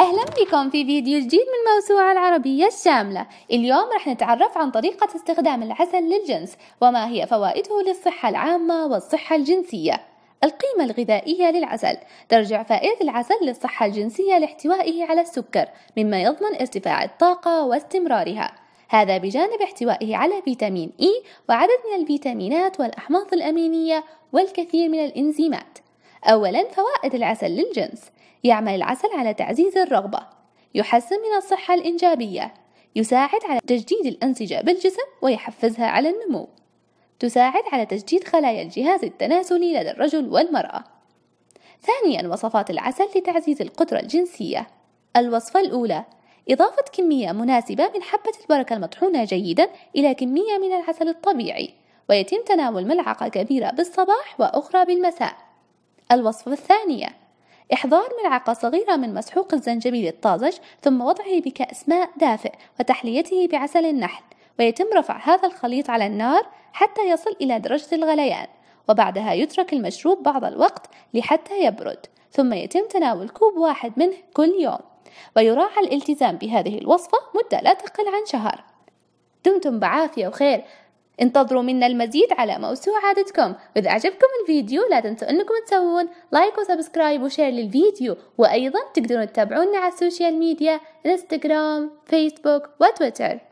أهلا بكم في فيديو جديد من موسوعة العربية الشاملة اليوم رح نتعرف عن طريقة استخدام العسل للجنس وما هي فوائده للصحة العامة والصحة الجنسية القيمة الغذائية للعسل ترجع فائدة العسل للصحة الجنسية لاحتوائه على السكر مما يضمن ارتفاع الطاقة واستمرارها هذا بجانب احتوائه على فيتامين إي e وعدد من الفيتامينات والأحماض الأمينية والكثير من الإنزيمات أولا فوائد العسل للجنس يعمل العسل على تعزيز الرغبة يحسن من الصحة الإنجابية يساعد على تجديد الأنسجة بالجسم ويحفزها على النمو تساعد على تجديد خلايا الجهاز التناسلي لدى الرجل والمرأة ثانيا وصفات العسل لتعزيز القدرة الجنسية الوصفة الأولى إضافة كمية مناسبة من حبة البركة المطحونة جيدا إلى كمية من العسل الطبيعي ويتم تناول ملعقة كبيرة بالصباح وأخرى بالمساء الوصفة الثانية إحضار ملعقة صغيرة من مسحوق الزنجبيل الطازج ثم وضعه بكأس ماء دافئ وتحليته بعسل النحل ويتم رفع هذا الخليط على النار حتى يصل إلى درجة الغليان وبعدها يترك المشروب بعض الوقت لحتى يبرد ثم يتم تناول كوب واحد منه كل يوم ويراعى الالتزام بهذه الوصفة مدة لا تقل عن شهر دمتم بعافية وخير انتظروا منا المزيد على موسوعة عادتكم وإذا أعجبكم الفيديو لا تنسوا أنكم تسوون لايك وسبسكرايب وشير للفيديو وأيضا تقدرون تتابعونا على السوشيال ميديا انستغرام فيسبوك وتويتر